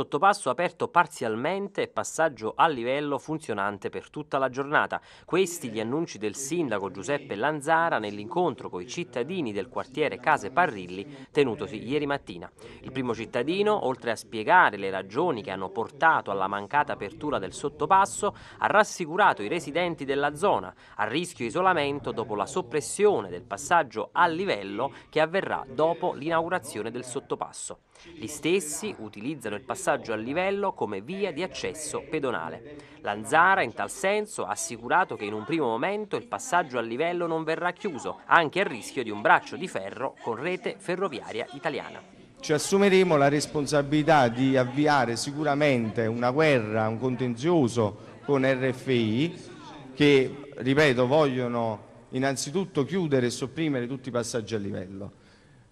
Sottopasso aperto parzialmente e passaggio a livello funzionante per tutta la giornata. Questi gli annunci del sindaco Giuseppe Lanzara nell'incontro con i cittadini del quartiere Case Parrilli tenutosi ieri mattina. Il primo cittadino, oltre a spiegare le ragioni che hanno portato alla mancata apertura del sottopasso, ha rassicurato i residenti della zona a rischio isolamento dopo la soppressione del passaggio a livello che avverrà dopo l'inaugurazione del sottopasso. Gli stessi utilizzano il passaggio passaggio a livello come via di accesso pedonale. Lanzara in tal senso ha assicurato che in un primo momento il passaggio a livello non verrà chiuso, anche a rischio di un braccio di ferro con rete ferroviaria italiana ci assumeremo la responsabilità di avviare sicuramente una guerra, un contenzioso con RFI che, ripeto, vogliono innanzitutto chiudere e sopprimere tutti i passaggi a livello.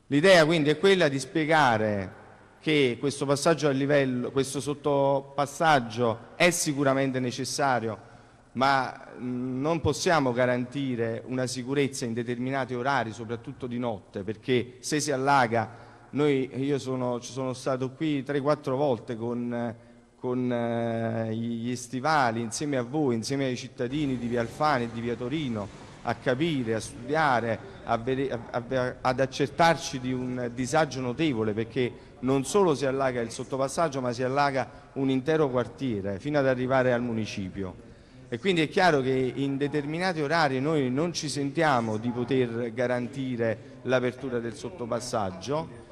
L'idea quindi è quella di spiegare che questo passaggio a livello, questo sottopassaggio è sicuramente necessario, ma non possiamo garantire una sicurezza in determinati orari, soprattutto di notte, perché se si allaga, noi, io sono, sono stato qui 3-4 volte con, con eh, gli stivali, insieme a voi, insieme ai cittadini di Via Alfani e di Via Torino, a capire, a studiare, a vede, a, ad accertarci di un disagio notevole perché non solo si allaga il sottopassaggio ma si allaga un intero quartiere fino ad arrivare al municipio. E quindi è chiaro che in determinati orari noi non ci sentiamo di poter garantire l'apertura del sottopassaggio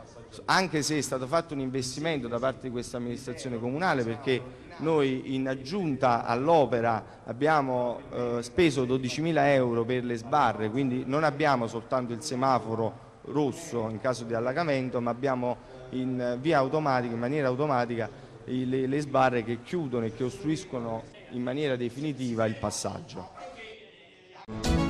anche se è stato fatto un investimento da parte di questa amministrazione comunale perché noi in aggiunta all'opera abbiamo eh, speso 12.000 euro per le sbarre, quindi non abbiamo soltanto il semaforo rosso in caso di allagamento, ma abbiamo in via automatica, in maniera automatica, le, le sbarre che chiudono e che ostruiscono in maniera definitiva il passaggio.